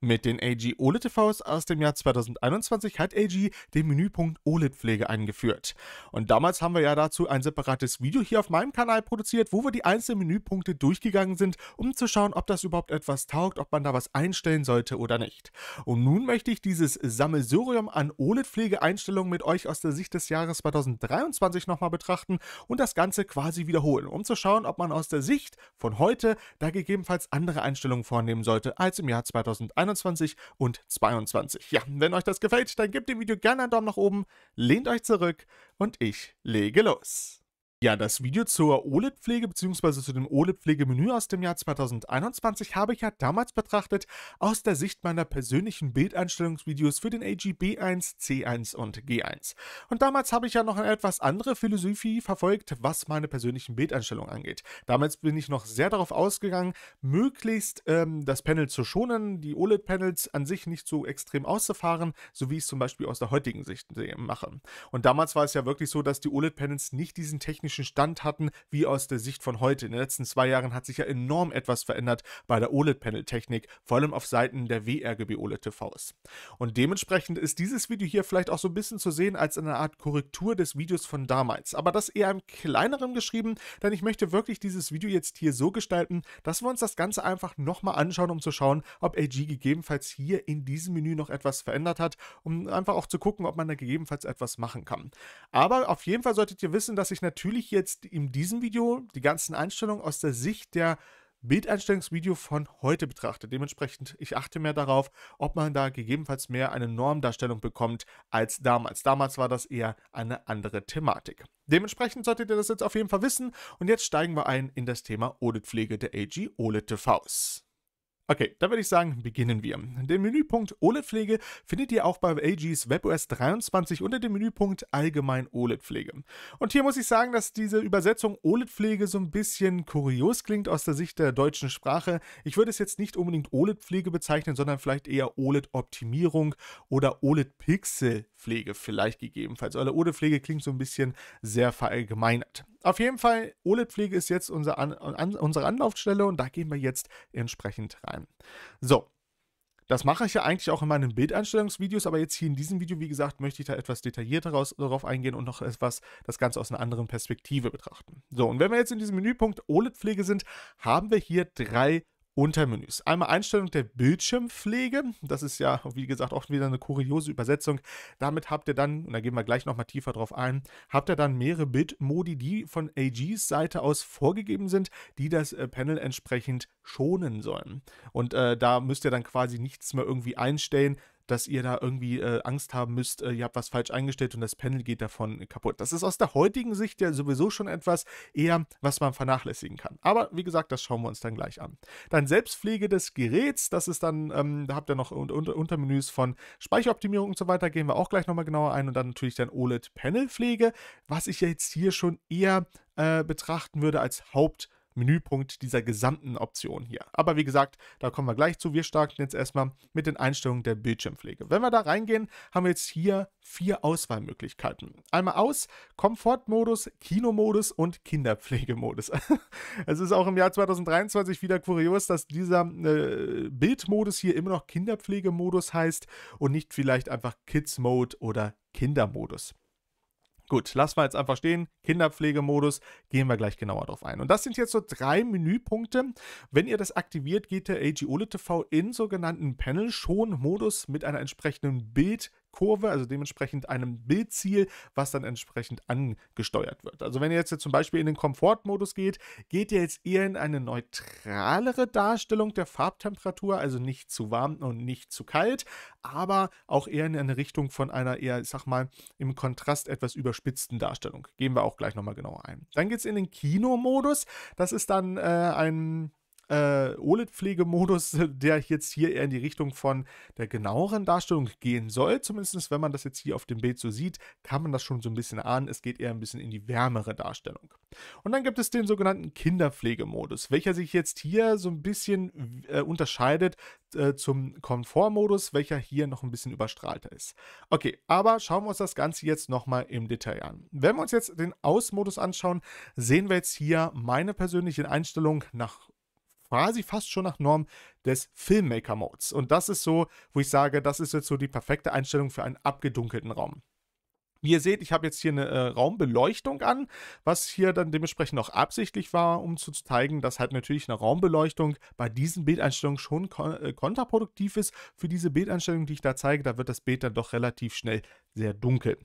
Mit den AG OLED-TVs aus dem Jahr 2021 hat AG den Menüpunkt OLED-Pflege eingeführt. Und damals haben wir ja dazu ein separates Video hier auf meinem Kanal produziert, wo wir die einzelnen Menüpunkte durchgegangen sind, um zu schauen, ob das überhaupt etwas taugt, ob man da was einstellen sollte oder nicht. Und nun möchte ich dieses Sammelsurium an OLED-Pflegeeinstellungen mit euch aus der Sicht des Jahres 2023 nochmal betrachten und das Ganze quasi wiederholen, um zu schauen, ob man aus der Sicht von heute da gegebenenfalls andere Einstellungen vornehmen sollte als im Jahr 2021. 21 und 22. Ja, wenn euch das gefällt, dann gebt dem Video gerne einen Daumen nach oben, lehnt euch zurück und ich lege los. Ja, das Video zur OLED-Pflege bzw. zu dem OLED-Pflegemenü aus dem Jahr 2021 habe ich ja damals betrachtet aus der Sicht meiner persönlichen Bildeinstellungsvideos für den AG B1, C1 und G1. Und damals habe ich ja noch eine etwas andere Philosophie verfolgt, was meine persönlichen Bildeinstellungen angeht. Damals bin ich noch sehr darauf ausgegangen, möglichst ähm, das Panel zu schonen, die OLED-Panels an sich nicht so extrem auszufahren, so wie ich es zum Beispiel aus der heutigen Sicht mache. Und damals war es ja wirklich so, dass die OLED-Panels nicht diesen technischen technischen Stand hatten, wie aus der Sicht von heute. In den letzten zwei Jahren hat sich ja enorm etwas verändert bei der OLED-Panel-Technik, vor allem auf Seiten der WRGB OLED-TVs. Und dementsprechend ist dieses Video hier vielleicht auch so ein bisschen zu sehen als eine Art Korrektur des Videos von damals. Aber das eher im kleineren geschrieben, denn ich möchte wirklich dieses Video jetzt hier so gestalten, dass wir uns das Ganze einfach nochmal anschauen, um zu schauen, ob AG gegebenenfalls hier in diesem Menü noch etwas verändert hat, um einfach auch zu gucken, ob man da gegebenenfalls etwas machen kann. Aber auf jeden Fall solltet ihr wissen, dass ich natürlich natürlich jetzt in diesem Video die ganzen Einstellungen aus der Sicht der Bildeinstellungsvideo von heute betrachtet. Dementsprechend, ich achte mehr darauf, ob man da gegebenenfalls mehr eine Normdarstellung bekommt als damals. Damals war das eher eine andere Thematik. Dementsprechend solltet ihr das jetzt auf jeden Fall wissen und jetzt steigen wir ein in das Thema OLED-Pflege der AG OLED-TVs. Okay, da würde ich sagen, beginnen wir. Den Menüpunkt OLED-Pflege findet ihr auch bei AGs WebOS 23 unter dem Menüpunkt Allgemein OLED-Pflege. Und hier muss ich sagen, dass diese Übersetzung OLED-Pflege so ein bisschen kurios klingt aus der Sicht der deutschen Sprache. Ich würde es jetzt nicht unbedingt OLED-Pflege bezeichnen, sondern vielleicht eher OLED-Optimierung oder OLED-Pixel-Pflege vielleicht gegebenenfalls. Eure OLED-Pflege klingt so ein bisschen sehr verallgemeinert auf jeden Fall, OLED-Pflege ist jetzt unser An An unsere Anlaufstelle und da gehen wir jetzt entsprechend rein. So, das mache ich ja eigentlich auch in meinen Bildeinstellungsvideos, aber jetzt hier in diesem Video, wie gesagt, möchte ich da etwas detaillierter raus, darauf eingehen und noch etwas das Ganze aus einer anderen Perspektive betrachten. So, und wenn wir jetzt in diesem Menüpunkt OLED-Pflege sind, haben wir hier drei Untermenüs. Einmal Einstellung der Bildschirmpflege. Das ist ja, wie gesagt, auch wieder eine kuriose Übersetzung. Damit habt ihr dann, und da gehen wir gleich nochmal tiefer drauf ein, habt ihr dann mehrere Bildmodi, die von AGs Seite aus vorgegeben sind, die das äh, Panel entsprechend schonen sollen. Und äh, da müsst ihr dann quasi nichts mehr irgendwie einstellen, dass ihr da irgendwie äh, Angst haben müsst, äh, ihr habt was falsch eingestellt und das Panel geht davon kaputt. Das ist aus der heutigen Sicht ja sowieso schon etwas eher, was man vernachlässigen kann. Aber wie gesagt, das schauen wir uns dann gleich an. Dann Selbstpflege des Geräts, das ist dann, ähm, da habt ihr noch unter, Untermenüs von Speicheroptimierung und so weiter, gehen wir auch gleich nochmal genauer ein und dann natürlich dann OLED-Panelpflege, was ich jetzt hier schon eher äh, betrachten würde als Haupt- Menüpunkt dieser gesamten Option hier. Aber wie gesagt, da kommen wir gleich zu. Wir starten jetzt erstmal mit den Einstellungen der Bildschirmpflege. Wenn wir da reingehen, haben wir jetzt hier vier Auswahlmöglichkeiten. Einmal aus, Komfortmodus, Kinomodus und Kinderpflegemodus. es ist auch im Jahr 2023 wieder kurios, dass dieser äh, Bildmodus hier immer noch Kinderpflegemodus heißt und nicht vielleicht einfach Kids Mode oder Kindermodus. Gut, lassen wir jetzt einfach stehen. Kinderpflegemodus, gehen wir gleich genauer drauf ein. Und das sind jetzt so drei Menüpunkte. Wenn ihr das aktiviert, geht der AG OLED TV in sogenannten Panel-Schon-Modus mit einer entsprechenden Bild- Kurve, also dementsprechend einem Bildziel, was dann entsprechend angesteuert wird. Also wenn ihr jetzt, jetzt zum Beispiel in den Komfortmodus geht, geht ihr jetzt eher in eine neutralere Darstellung der Farbtemperatur, also nicht zu warm und nicht zu kalt, aber auch eher in eine Richtung von einer eher, ich sag mal, im Kontrast etwas überspitzten Darstellung. Gehen wir auch gleich nochmal genauer ein. Dann geht es in den Kinomodus. Das ist dann äh, ein äh, OLED-Pflegemodus, der jetzt hier eher in die Richtung von der genaueren Darstellung gehen soll. Zumindest wenn man das jetzt hier auf dem Bild so sieht, kann man das schon so ein bisschen ahnen. Es geht eher ein bisschen in die wärmere Darstellung. Und dann gibt es den sogenannten Kinderpflegemodus, welcher sich jetzt hier so ein bisschen äh, unterscheidet äh, zum Komfortmodus, welcher hier noch ein bisschen überstrahlter ist. Okay, aber schauen wir uns das Ganze jetzt nochmal im Detail an. Wenn wir uns jetzt den Ausmodus anschauen, sehen wir jetzt hier meine persönliche Einstellung nach quasi fast schon nach Norm des Filmmaker-Modes. Und das ist so, wo ich sage, das ist jetzt so die perfekte Einstellung für einen abgedunkelten Raum. Wie ihr seht, ich habe jetzt hier eine äh, Raumbeleuchtung an, was hier dann dementsprechend auch absichtlich war, um zu zeigen, dass halt natürlich eine Raumbeleuchtung bei diesen Bildeinstellungen schon kon äh, kontraproduktiv ist. Für diese Bildeinstellung, die ich da zeige, da wird das Bild dann doch relativ schnell sehr dunkel.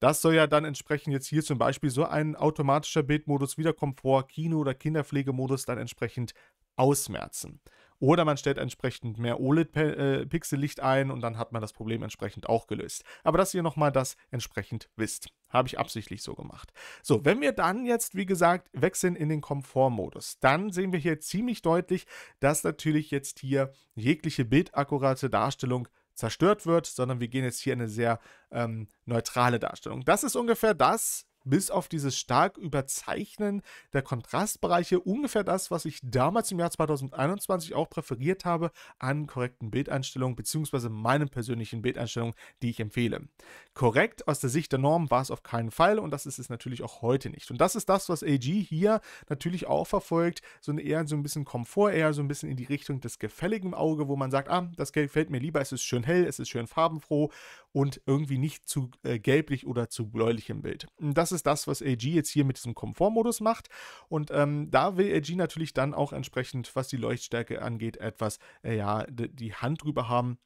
Das soll ja dann entsprechend jetzt hier zum Beispiel so ein automatischer Bildmodus wie Komfort, Kino- oder Kinderpflegemodus dann entsprechend ausmerzen. Oder man stellt entsprechend mehr OLED-Pixellicht ein und dann hat man das Problem entsprechend auch gelöst. Aber dass ihr nochmal das entsprechend wisst. Habe ich absichtlich so gemacht. So, wenn wir dann jetzt, wie gesagt, wechseln in den Komfortmodus, dann sehen wir hier ziemlich deutlich, dass natürlich jetzt hier jegliche bildakkurate Darstellung zerstört wird, sondern wir gehen jetzt hier in eine sehr ähm, neutrale Darstellung. Das ist ungefähr das, bis auf dieses stark Überzeichnen der Kontrastbereiche ungefähr das, was ich damals im Jahr 2021 auch präferiert habe an korrekten Bildeinstellungen bzw. meinen persönlichen Bildeinstellungen, die ich empfehle. Korrekt aus der Sicht der Norm war es auf keinen Fall und das ist es natürlich auch heute nicht. Und das ist das, was AG hier natürlich auch verfolgt, so eine eher so ein bisschen Komfort, eher so ein bisschen in die Richtung des gefälligen Auge, wo man sagt, ah, das gefällt mir lieber, es ist schön hell, es ist schön farbenfroh und irgendwie nicht zu äh, gelblich oder zu bläulich im Bild. Und das ist das, was AG jetzt hier mit diesem Komfortmodus macht. Und ähm, da will AG natürlich dann auch entsprechend, was die Leuchtstärke angeht, etwas, äh, ja, die Hand drüber haben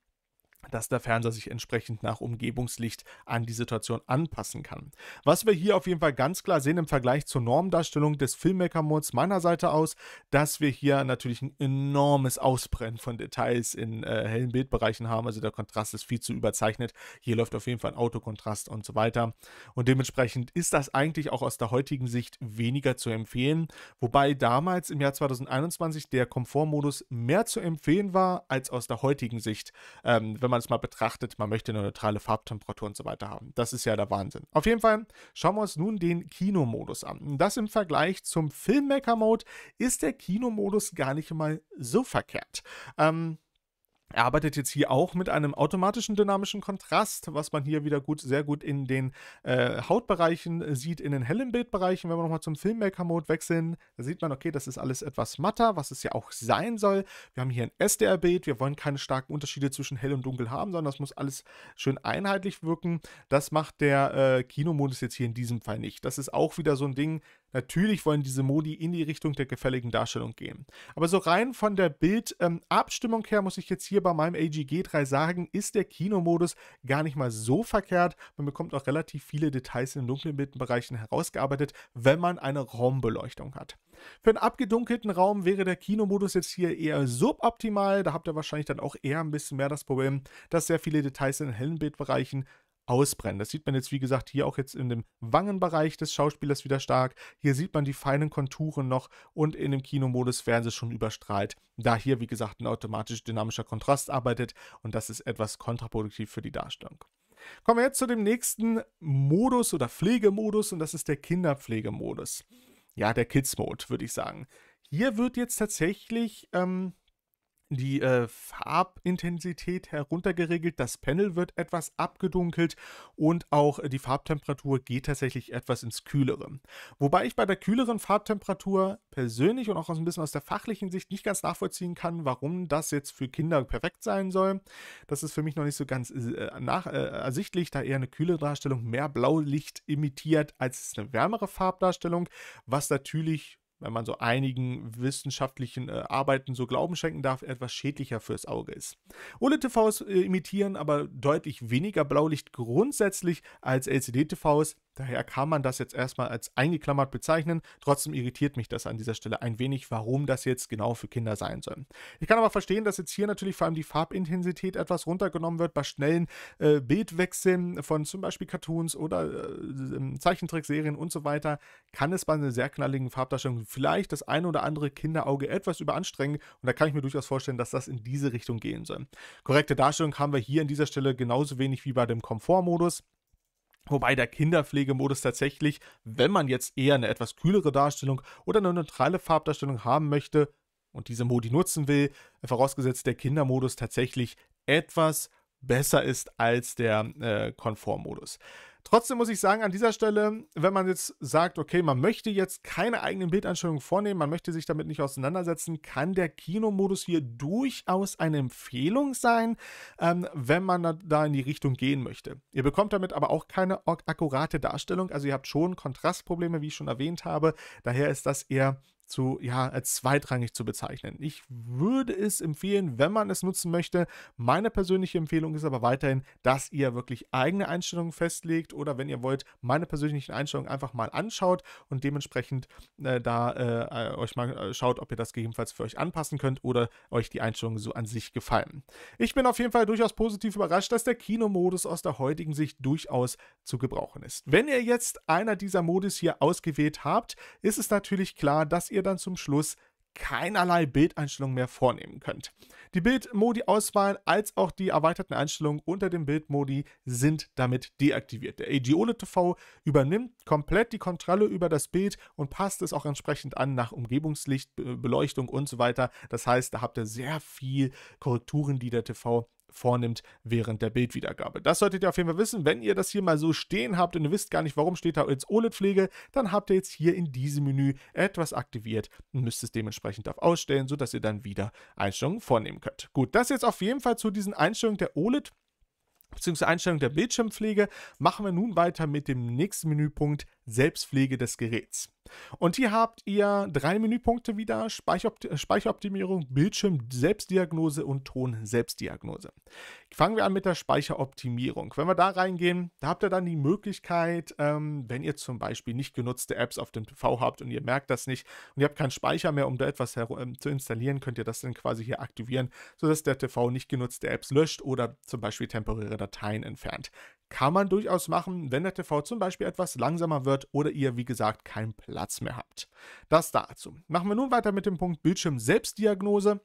dass der Fernseher sich entsprechend nach Umgebungslicht an die Situation anpassen kann. Was wir hier auf jeden Fall ganz klar sehen im Vergleich zur Normdarstellung des Filmmaker-Modes meiner Seite aus, dass wir hier natürlich ein enormes Ausbrennen von Details in äh, hellen Bildbereichen haben. Also der Kontrast ist viel zu überzeichnet. Hier läuft auf jeden Fall ein Autokontrast und so weiter. Und dementsprechend ist das eigentlich auch aus der heutigen Sicht weniger zu empfehlen. Wobei damals im Jahr 2021 der Komfortmodus mehr zu empfehlen war als aus der heutigen Sicht. Ähm, wenn man es mal betrachtet, man möchte eine neutrale Farbtemperatur und so weiter haben. Das ist ja der Wahnsinn. Auf jeden Fall schauen wir uns nun den Kinomodus an. Das im Vergleich zum Filmmaker-Mode ist der Kinomodus gar nicht mal so verkehrt. Ähm, er arbeitet jetzt hier auch mit einem automatischen dynamischen Kontrast, was man hier wieder gut, sehr gut in den äh, Hautbereichen äh, sieht, in den hellen Bildbereichen. Wenn wir nochmal zum Filmmaker-Mode wechseln, da sieht man, okay, das ist alles etwas matter, was es ja auch sein soll. Wir haben hier ein SDR-Bild, wir wollen keine starken Unterschiede zwischen hell und dunkel haben, sondern das muss alles schön einheitlich wirken. Das macht der äh, Kinomodus jetzt hier in diesem Fall nicht. Das ist auch wieder so ein Ding, Natürlich wollen diese Modi in die Richtung der gefälligen Darstellung gehen. Aber so rein von der Bildabstimmung ähm, her muss ich jetzt hier bei meinem g 3 sagen, ist der Kinomodus gar nicht mal so verkehrt. Man bekommt auch relativ viele Details in den dunklen Bildbereichen herausgearbeitet, wenn man eine Raumbeleuchtung hat. Für einen abgedunkelten Raum wäre der Kinomodus jetzt hier eher suboptimal. Da habt ihr wahrscheinlich dann auch eher ein bisschen mehr das Problem, dass sehr viele Details in den hellen Bildbereichen ausbrennen. Das sieht man jetzt, wie gesagt, hier auch jetzt in dem Wangenbereich des Schauspielers wieder stark. Hier sieht man die feinen Konturen noch und in dem Kinomodus werden sie schon überstrahlt, da hier, wie gesagt, ein automatisch dynamischer Kontrast arbeitet und das ist etwas kontraproduktiv für die Darstellung. Kommen wir jetzt zu dem nächsten Modus oder Pflegemodus und das ist der Kinderpflegemodus. Ja, der Kids-Mode, würde ich sagen. Hier wird jetzt tatsächlich ähm, die äh, Farbintensität heruntergeregelt, das Panel wird etwas abgedunkelt und auch die Farbtemperatur geht tatsächlich etwas ins Kühlere. Wobei ich bei der kühleren Farbtemperatur persönlich und auch ein bisschen aus der fachlichen Sicht nicht ganz nachvollziehen kann, warum das jetzt für Kinder perfekt sein soll. Das ist für mich noch nicht so ganz äh, nach, äh, ersichtlich, da eher eine kühle Darstellung mehr Blaulicht imitiert als eine wärmere Farbdarstellung, was natürlich wenn man so einigen wissenschaftlichen äh, Arbeiten so Glauben schenken darf, etwas schädlicher fürs Auge ist. OLED-TVs äh, imitieren aber deutlich weniger Blaulicht grundsätzlich als LCD-TVs, Daher kann man das jetzt erstmal als eingeklammert bezeichnen. Trotzdem irritiert mich das an dieser Stelle ein wenig, warum das jetzt genau für Kinder sein soll. Ich kann aber verstehen, dass jetzt hier natürlich vor allem die Farbintensität etwas runtergenommen wird bei schnellen äh, Bildwechseln von zum Beispiel Cartoons oder äh, Zeichentrickserien und so weiter. Kann es bei einer sehr knalligen Farbdarstellung vielleicht das ein oder andere Kinderauge etwas überanstrengen und da kann ich mir durchaus vorstellen, dass das in diese Richtung gehen soll. Korrekte Darstellung haben wir hier an dieser Stelle genauso wenig wie bei dem Komfortmodus. Wobei der Kinderpflegemodus tatsächlich, wenn man jetzt eher eine etwas kühlere Darstellung oder eine neutrale Farbdarstellung haben möchte und diese Modi nutzen will, vorausgesetzt der Kindermodus tatsächlich etwas besser ist als der äh, Konformmodus. Trotzdem muss ich sagen, an dieser Stelle, wenn man jetzt sagt, okay, man möchte jetzt keine eigenen Bildeinstellungen vornehmen, man möchte sich damit nicht auseinandersetzen, kann der Kinomodus hier durchaus eine Empfehlung sein, ähm, wenn man da in die Richtung gehen möchte. Ihr bekommt damit aber auch keine akkurate Darstellung, also ihr habt schon Kontrastprobleme, wie ich schon erwähnt habe. Daher ist das eher zu, ja, als zweitrangig zu bezeichnen. Ich würde es empfehlen, wenn man es nutzen möchte. Meine persönliche Empfehlung ist aber weiterhin, dass ihr wirklich eigene Einstellungen festlegt oder wenn ihr wollt, meine persönlichen Einstellungen einfach mal anschaut und dementsprechend äh, da äh, euch mal äh, schaut, ob ihr das gegebenenfalls für euch anpassen könnt oder euch die Einstellungen so an sich gefallen. Ich bin auf jeden Fall durchaus positiv überrascht, dass der Kinomodus aus der heutigen Sicht durchaus zu gebrauchen ist. Wenn ihr jetzt einer dieser Modus hier ausgewählt habt, ist es natürlich klar, dass ihr ihr dann zum Schluss keinerlei Bildeinstellungen mehr vornehmen könnt. Die Bildmodi-Auswahl als auch die erweiterten Einstellungen unter dem Bildmodi sind damit deaktiviert. Der AG OLED TV übernimmt komplett die Kontrolle über das Bild und passt es auch entsprechend an nach Umgebungslicht, Beleuchtung und so weiter. Das heißt, da habt ihr sehr viel Korrekturen, die der TV vornimmt während der Bildwiedergabe. Das solltet ihr auf jeden Fall wissen. Wenn ihr das hier mal so stehen habt und ihr wisst gar nicht, warum steht da jetzt OLED-Pflege, dann habt ihr jetzt hier in diesem Menü etwas aktiviert und müsst es dementsprechend auf Ausstellen, sodass ihr dann wieder Einstellungen vornehmen könnt. Gut, das jetzt auf jeden Fall zu diesen Einstellungen der OLED. pflege bzw. Einstellung der Bildschirmpflege machen wir nun weiter mit dem nächsten Menüpunkt Selbstpflege des Geräts. Und hier habt ihr drei Menüpunkte wieder, Speicheroptimierung, Bildschirm Selbstdiagnose und Ton Selbstdiagnose. Fangen wir an mit der Speicheroptimierung. Wenn wir da reingehen, da habt ihr dann die Möglichkeit, ähm, wenn ihr zum Beispiel nicht genutzte Apps auf dem TV habt und ihr merkt das nicht und ihr habt keinen Speicher mehr, um da etwas ähm, zu installieren, könnt ihr das dann quasi hier aktivieren, sodass der TV nicht genutzte Apps löscht oder zum Beispiel temporäre Dateien entfernt. Kann man durchaus machen, wenn der TV zum Beispiel etwas langsamer wird oder ihr, wie gesagt, keinen Platz mehr habt. Das dazu. Machen wir nun weiter mit dem Punkt Bildschirm Selbstdiagnose.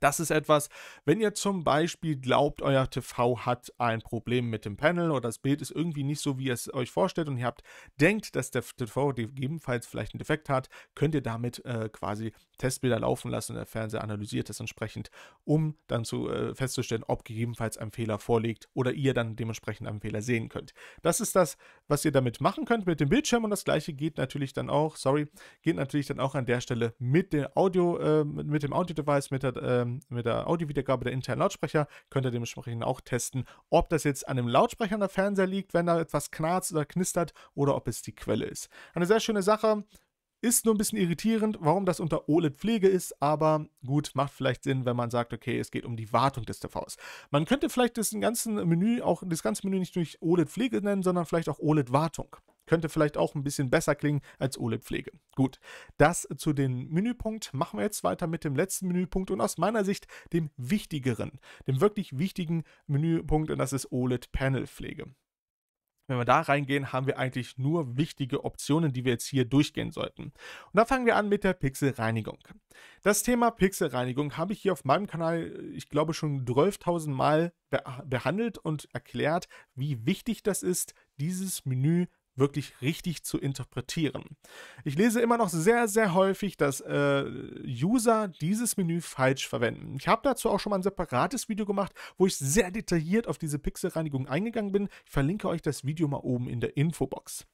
Das ist etwas, wenn ihr zum Beispiel glaubt, euer TV hat ein Problem mit dem Panel oder das Bild ist irgendwie nicht so, wie ihr es euch vorstellt und ihr habt, denkt, dass der TV gegebenenfalls vielleicht einen Defekt hat, könnt ihr damit äh, quasi Testbilder laufen lassen und der Fernseher analysiert das entsprechend, um dann zu, äh, festzustellen, ob gegebenenfalls ein Fehler vorliegt oder ihr dann dementsprechend einen Fehler sehen könnt. Das ist das, was ihr damit machen könnt mit dem Bildschirm und das gleiche geht natürlich dann auch, sorry, geht natürlich dann auch an der Stelle mit dem Audio, äh, mit dem Audio-Device, mit der äh, ähm, mit der Audio-Wiedergabe der internen Lautsprecher könnt ihr dementsprechend auch testen, ob das jetzt an dem Lautsprecher an der Fernseher liegt, wenn da etwas knarzt oder knistert oder ob es die Quelle ist. Eine sehr schöne Sache. Ist nur ein bisschen irritierend, warum das unter OLED Pflege ist, aber gut, macht vielleicht Sinn, wenn man sagt, okay, es geht um die Wartung des TVs. Man könnte vielleicht das ganze Menü auch das ganze Menü nicht durch OLED Pflege nennen, sondern vielleicht auch OLED Wartung. Könnte vielleicht auch ein bisschen besser klingen als Ole-Pflege. Gut, das zu dem Menüpunkt. Machen wir jetzt weiter mit dem letzten Menüpunkt und aus meiner Sicht dem wichtigeren, dem wirklich wichtigen Menüpunkt und das ist OLED-Panel-Pflege. Wenn wir da reingehen, haben wir eigentlich nur wichtige Optionen, die wir jetzt hier durchgehen sollten. Und da fangen wir an mit der Pixelreinigung. Das Thema Pixelreinigung habe ich hier auf meinem Kanal, ich glaube, schon 12.000 Mal behandelt und erklärt, wie wichtig das ist, dieses Menü wirklich richtig zu interpretieren. Ich lese immer noch sehr, sehr häufig, dass äh, User dieses Menü falsch verwenden. Ich habe dazu auch schon mal ein separates Video gemacht, wo ich sehr detailliert auf diese Pixelreinigung eingegangen bin. Ich verlinke euch das Video mal oben in der Infobox.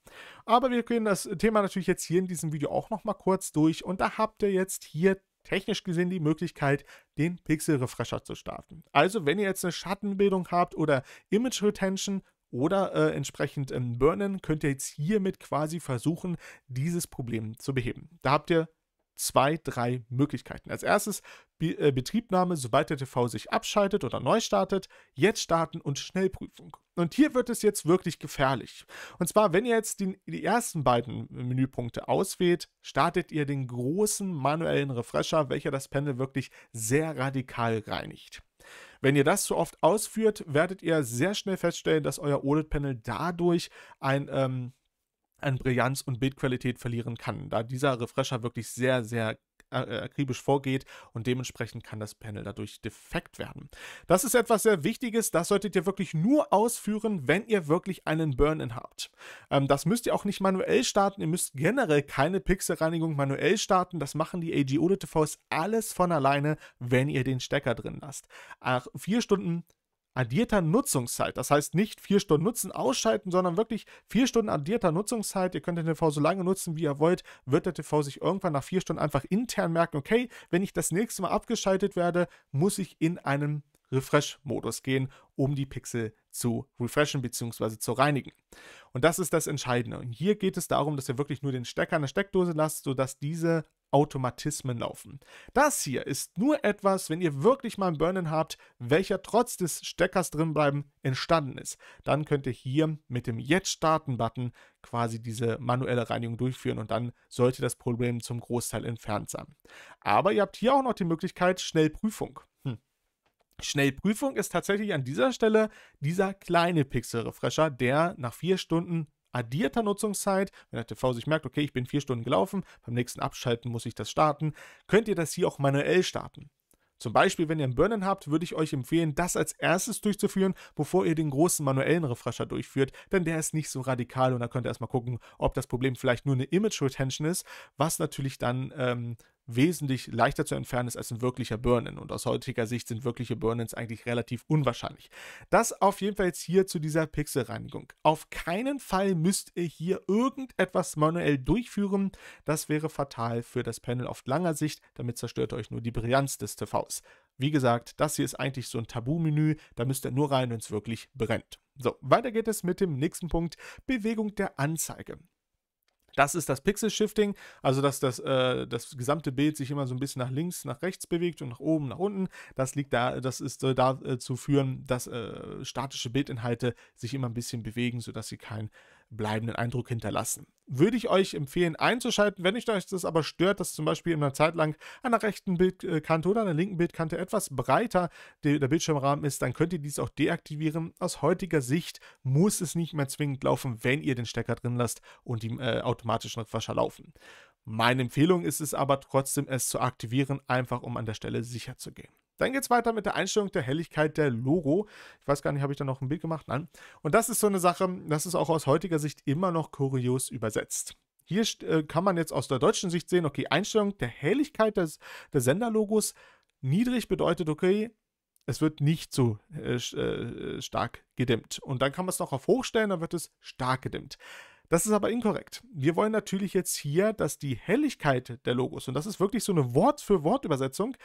Aber wir gehen das Thema natürlich jetzt hier in diesem Video auch noch mal kurz durch und da habt ihr jetzt hier technisch gesehen die Möglichkeit, den Pixel-Refresher zu starten. Also wenn ihr jetzt eine Schattenbildung habt oder Image Retention, oder äh, entsprechend ähm, burnen, könnt ihr jetzt hiermit quasi versuchen, dieses Problem zu beheben. Da habt ihr zwei, drei Möglichkeiten. Als erstes Be äh, Betriebnahme, sobald der TV sich abschaltet oder neu startet, jetzt starten und Schnellprüfung. Und hier wird es jetzt wirklich gefährlich. Und zwar, wenn ihr jetzt den, die ersten beiden Menüpunkte auswählt, startet ihr den großen manuellen Refresher, welcher das Panel wirklich sehr radikal reinigt. Wenn ihr das zu oft ausführt, werdet ihr sehr schnell feststellen, dass euer OLED-Panel dadurch ein, ähm, an Brillanz und Bildqualität verlieren kann, da dieser Refresher wirklich sehr, sehr äh, äh, akribisch vorgeht und dementsprechend kann das Panel dadurch defekt werden. Das ist etwas sehr Wichtiges, das solltet ihr wirklich nur ausführen, wenn ihr wirklich einen Burn-In habt. Ähm, das müsst ihr auch nicht manuell starten, ihr müsst generell keine Pixelreinigung manuell starten, das machen die AG Audit TVs alles von alleine, wenn ihr den Stecker drin lasst. Ach, vier Stunden addierter Nutzungszeit. Das heißt nicht vier Stunden nutzen, ausschalten, sondern wirklich vier Stunden addierter Nutzungszeit. Ihr könnt den TV so lange nutzen, wie ihr wollt. Wird der TV sich irgendwann nach vier Stunden einfach intern merken, okay, wenn ich das nächste Mal abgeschaltet werde, muss ich in einen Refresh-Modus gehen, um die Pixel zu refreshen bzw. zu reinigen. Und das ist das Entscheidende. Und hier geht es darum, dass ihr wirklich nur den Stecker in der Steckdose lasst, sodass diese Automatismen laufen. Das hier ist nur etwas, wenn ihr wirklich mal einen Burn-In habt, welcher trotz des Steckers drinbleiben entstanden ist. Dann könnt ihr hier mit dem Jetzt starten-Button quasi diese manuelle Reinigung durchführen und dann sollte das Problem zum Großteil entfernt sein. Aber ihr habt hier auch noch die Möglichkeit Schnellprüfung. Hm. Schnellprüfung ist tatsächlich an dieser Stelle dieser kleine Pixel-Refresher, der nach vier Stunden addierter Nutzungszeit, wenn der TV sich merkt, okay, ich bin vier Stunden gelaufen, beim nächsten Abschalten muss ich das starten, könnt ihr das hier auch manuell starten. Zum Beispiel, wenn ihr einen Burn-In habt, würde ich euch empfehlen, das als erstes durchzuführen, bevor ihr den großen manuellen Refresher durchführt, denn der ist nicht so radikal und da könnt ihr erstmal gucken, ob das Problem vielleicht nur eine Image-Retention ist, was natürlich dann ähm, wesentlich leichter zu entfernen ist als ein wirklicher Burn-In. Und aus heutiger Sicht sind wirkliche Burn-Ins eigentlich relativ unwahrscheinlich. Das auf jeden Fall jetzt hier zu dieser Pixelreinigung. Auf keinen Fall müsst ihr hier irgendetwas manuell durchführen. Das wäre fatal für das Panel auf langer Sicht. Damit zerstört euch nur die Brillanz des TVs. Wie gesagt, das hier ist eigentlich so ein Tabu-Menü. Da müsst ihr nur rein, wenn es wirklich brennt. So, weiter geht es mit dem nächsten Punkt, Bewegung der Anzeige. Das ist das Pixel-Shifting, also dass das, äh, das gesamte Bild sich immer so ein bisschen nach links, nach rechts bewegt und nach oben, nach unten. Das liegt da, das ist äh, dazu führen, dass äh, statische Bildinhalte sich immer ein bisschen bewegen, sodass sie kein bleibenden Eindruck hinterlassen. Würde ich euch empfehlen einzuschalten, wenn euch das aber stört, dass zum Beispiel in einer Zeit lang an der rechten Bildkante oder an der linken Bildkante etwas breiter der Bildschirmrahmen ist, dann könnt ihr dies auch deaktivieren. Aus heutiger Sicht muss es nicht mehr zwingend laufen, wenn ihr den Stecker drin lasst und die äh, automatischen Rückwascher laufen. Meine Empfehlung ist es aber trotzdem, es zu aktivieren, einfach um an der Stelle sicher zu gehen. Dann geht es weiter mit der Einstellung der Helligkeit der Logo. Ich weiß gar nicht, habe ich da noch ein Bild gemacht? Nein. Und das ist so eine Sache, das ist auch aus heutiger Sicht immer noch kurios übersetzt. Hier äh, kann man jetzt aus der deutschen Sicht sehen, okay, Einstellung der Helligkeit des, des Senderlogos niedrig bedeutet, okay, es wird nicht so äh, äh, stark gedimmt. Und dann kann man es noch auf hoch stellen, dann wird es stark gedimmt. Das ist aber inkorrekt. Wir wollen natürlich jetzt hier, dass die Helligkeit der Logos, und das ist wirklich so eine Wort-für-Wort-Übersetzung,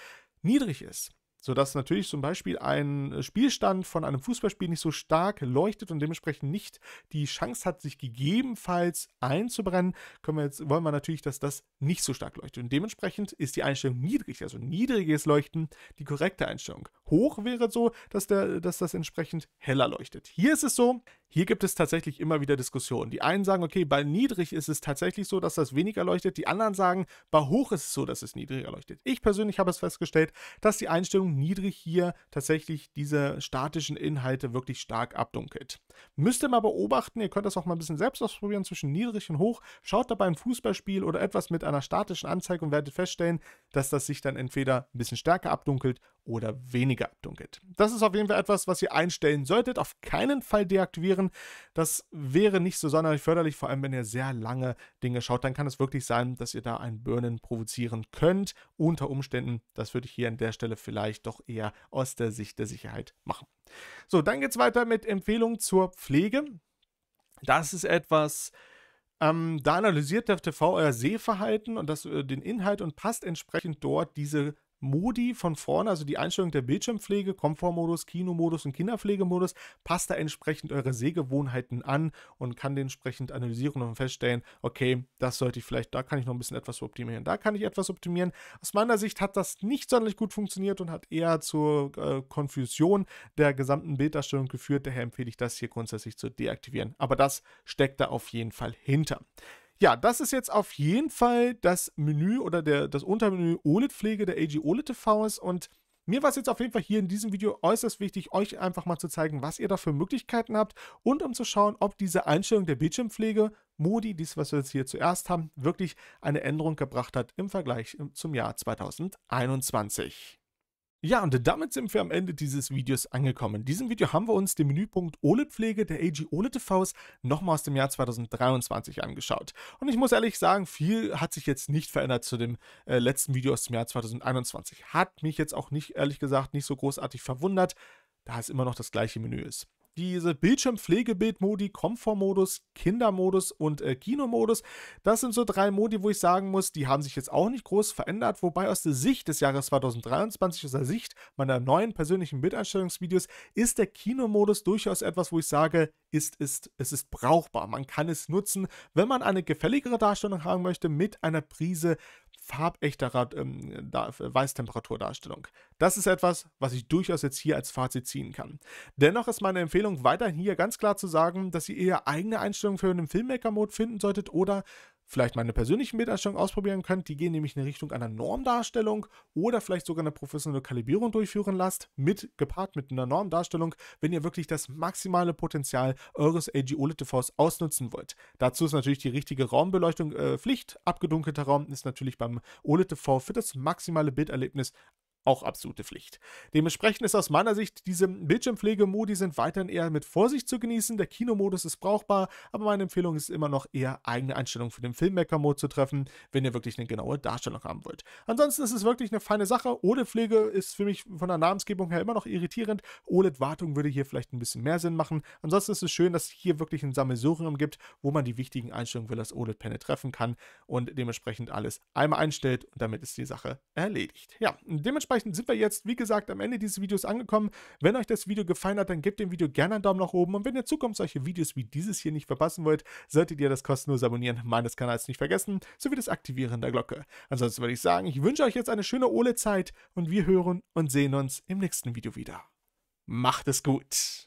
niedrig ist sodass natürlich zum Beispiel ein äh, Spielstand von einem Fußballspiel nicht so stark leuchtet und dementsprechend nicht die Chance hat, sich gegebenenfalls einzubrennen, können wir jetzt, wollen wir natürlich, dass das nicht so stark leuchtet. Und dementsprechend ist die Einstellung niedrig, also niedriges Leuchten die korrekte Einstellung. Hoch wäre so, dass, der, dass das entsprechend heller leuchtet. Hier ist es so, hier gibt es tatsächlich immer wieder Diskussionen. Die einen sagen, okay, bei niedrig ist es tatsächlich so, dass das weniger leuchtet. Die anderen sagen, bei hoch ist es so, dass es niedriger leuchtet. Ich persönlich habe es festgestellt, dass die Einstellung niedrig hier tatsächlich diese statischen Inhalte wirklich stark abdunkelt. Müsst ihr mal beobachten, ihr könnt das auch mal ein bisschen selbst ausprobieren zwischen niedrig und hoch. Schaut dabei ein Fußballspiel oder etwas mit einer statischen Anzeige und werdet feststellen, dass das sich dann entweder ein bisschen stärker abdunkelt oder weniger abdunkelt. Das ist auf jeden Fall etwas, was ihr einstellen solltet. Auf keinen Fall deaktivieren. Das wäre nicht so sonderlich förderlich, vor allem wenn ihr sehr lange Dinge schaut. Dann kann es wirklich sein, dass ihr da ein Burnen provozieren könnt. Unter Umständen, das würde ich hier an der Stelle vielleicht doch eher aus der Sicht der Sicherheit machen. So, dann geht es weiter mit Empfehlungen zur Pflege. Das ist etwas, ähm, da analysiert der TV euer Sehverhalten und das, äh, den Inhalt und passt entsprechend dort diese Modi von vorne, also die Einstellung der Bildschirmpflege, Komfortmodus, Kinomodus und Kinderpflegemodus, passt da entsprechend eure Sehgewohnheiten an und kann dementsprechend analysieren und feststellen, okay, das sollte ich vielleicht, da kann ich noch ein bisschen etwas optimieren, da kann ich etwas optimieren. Aus meiner Sicht hat das nicht sonderlich gut funktioniert und hat eher zur äh, Konfusion der gesamten Bilddarstellung geführt. Daher empfehle ich das hier grundsätzlich zu deaktivieren. Aber das steckt da auf jeden Fall hinter. Ja, das ist jetzt auf jeden Fall das Menü oder der, das Untermenü OLED-Pflege der AG OLED TVs und mir war es jetzt auf jeden Fall hier in diesem Video äußerst wichtig, euch einfach mal zu zeigen, was ihr da für Möglichkeiten habt und um zu schauen, ob diese Einstellung der Bildschirmpflege, Modi, dies, was wir jetzt hier zuerst haben, wirklich eine Änderung gebracht hat im Vergleich zum Jahr 2021. Ja, und damit sind wir am Ende dieses Videos angekommen. In diesem Video haben wir uns den Menüpunkt OLED-Pflege der AG OLED TVs nochmal aus dem Jahr 2023 angeschaut. Und ich muss ehrlich sagen, viel hat sich jetzt nicht verändert zu dem äh, letzten Video aus dem Jahr 2021. Hat mich jetzt auch nicht, ehrlich gesagt, nicht so großartig verwundert, da es immer noch das gleiche Menü ist diese Bildschirmpflegebildmodi, Komfortmodus, Kindermodus und äh, Kinomodus. Das sind so drei Modi, wo ich sagen muss, die haben sich jetzt auch nicht groß verändert, wobei aus der Sicht des Jahres 2023, aus der Sicht meiner neuen persönlichen Bildeinstellungsvideos, ist der Kinomodus durchaus etwas, wo ich sage, ist, ist, es ist brauchbar. Man kann es nutzen, wenn man eine gefälligere Darstellung haben möchte, mit einer Prise farbechter ähm, da, äh, Weißtemperaturdarstellung. Das ist etwas, was ich durchaus jetzt hier als Fazit ziehen kann. Dennoch ist meine Empfehlung weiterhin hier ganz klar zu sagen, dass ihr eher eigene Einstellungen für einen Filmmaker-Mode finden solltet oder vielleicht meine persönlichen Bilderstellungen ausprobieren könnt. Die gehen nämlich in Richtung einer Normdarstellung oder vielleicht sogar eine professionelle Kalibrierung durchführen lasst, mit gepaart mit einer Normdarstellung, wenn ihr wirklich das maximale Potenzial eures AG OLED TVs ausnutzen wollt. Dazu ist natürlich die richtige Raumbeleuchtung äh, Pflicht. Abgedunkelter Raum ist natürlich beim OLED TV für das maximale Bilderlebnis auch absolute Pflicht. Dementsprechend ist aus meiner Sicht diese Bildschirmpflegemodi sind weiterhin eher mit Vorsicht zu genießen. Der Kinomodus ist brauchbar, aber meine Empfehlung ist immer noch eher eigene Einstellungen für den Filmmaker-Mode zu treffen, wenn ihr wirklich eine genaue Darstellung haben wollt. Ansonsten ist es wirklich eine feine Sache. oled Pflege ist für mich von der Namensgebung her immer noch irritierend. OLED-Wartung würde hier vielleicht ein bisschen mehr Sinn machen. Ansonsten ist es schön, dass es hier wirklich ein Sammelsurium gibt, wo man die wichtigen Einstellungen für das OLED-Panel treffen kann und dementsprechend alles einmal einstellt und damit ist die Sache erledigt. Ja, dementsprechend dementsprechend sind wir jetzt, wie gesagt, am Ende dieses Videos angekommen. Wenn euch das Video gefallen hat, dann gebt dem Video gerne einen Daumen nach oben. Und wenn ihr in Zukunft solche Videos wie dieses hier nicht verpassen wollt, solltet ihr das kostenlose abonnieren meines Kanals nicht vergessen, sowie das Aktivieren der Glocke. Ansonsten würde ich sagen, ich wünsche euch jetzt eine schöne OLE-Zeit und wir hören und sehen uns im nächsten Video wieder. Macht es gut!